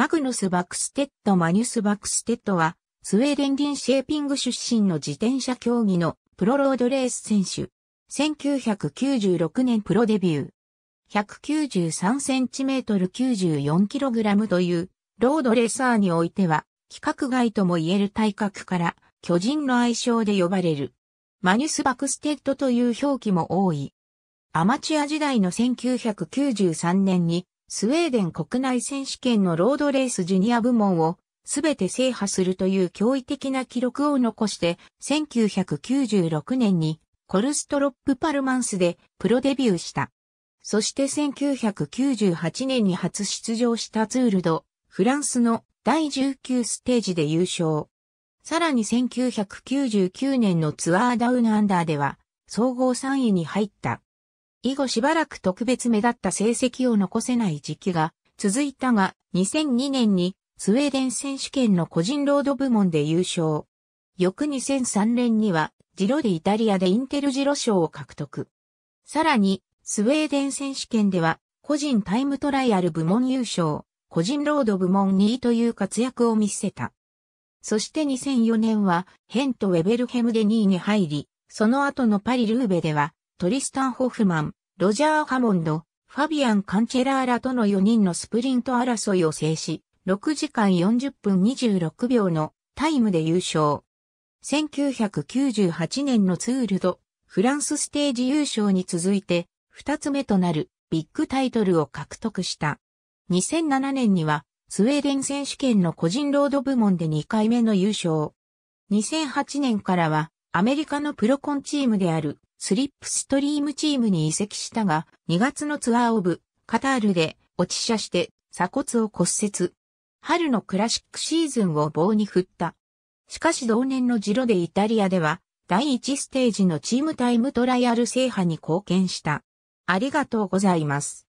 マグヌス・バクステッド・マニュス・バクステッドは、スウェーデンリンシェーピング出身の自転車競技のプロロードレース選手。1996年プロデビュー。193cm94kg という、ロードレーサーにおいては、規格外とも言える体格から、巨人の愛称で呼ばれる。マニュス・バクステッドという表記も多い。アマチュア時代の1993年にスウェーデン国内選手権のロードレースジュニア部門をすべて制覇するという驚異的な記録を残して1996年にコルストロップパルマンスでプロデビューした。そして1998年に初出場したツールド、フランスの第19ステージで優勝。さらに1999年のツアーダウンアンダーでは総合3位に入った。以後しばらく特別目立った成績を残せない時期が続いたが、2002年にスウェーデン選手権の個人ロード部門で優勝。翌2003年には、ジロでイタリアでインテルジロ賞を獲得。さらに、スウェーデン選手権では、個人タイムトライアル部門優勝、個人ロード部門2位という活躍を見せた。そして2004年は、ヘント・ウェベルヘムで2位に入り、その後のパリ・ルーベでは、トリスタン・ホフマン、ロジャー・ハモンド、ファビアン・カンチェラーラとの4人のスプリント争いを制し、6時間40分26秒のタイムで優勝。1998年のツールド、フランスステージ優勝に続いて、2つ目となるビッグタイトルを獲得した。2007年には、スウェーデン選手権の個人ロード部門で2回目の優勝。2008年からは、アメリカのプロコンチームであるスリップストリームチームに移籍したが、2月のツアーオブ、カタールで落ち車して鎖骨を骨折。春のクラシックシーズンを棒に振った。しかし同年のジロでイタリアでは、第1ステージのチームタイムトライアル制覇に貢献した。ありがとうございます。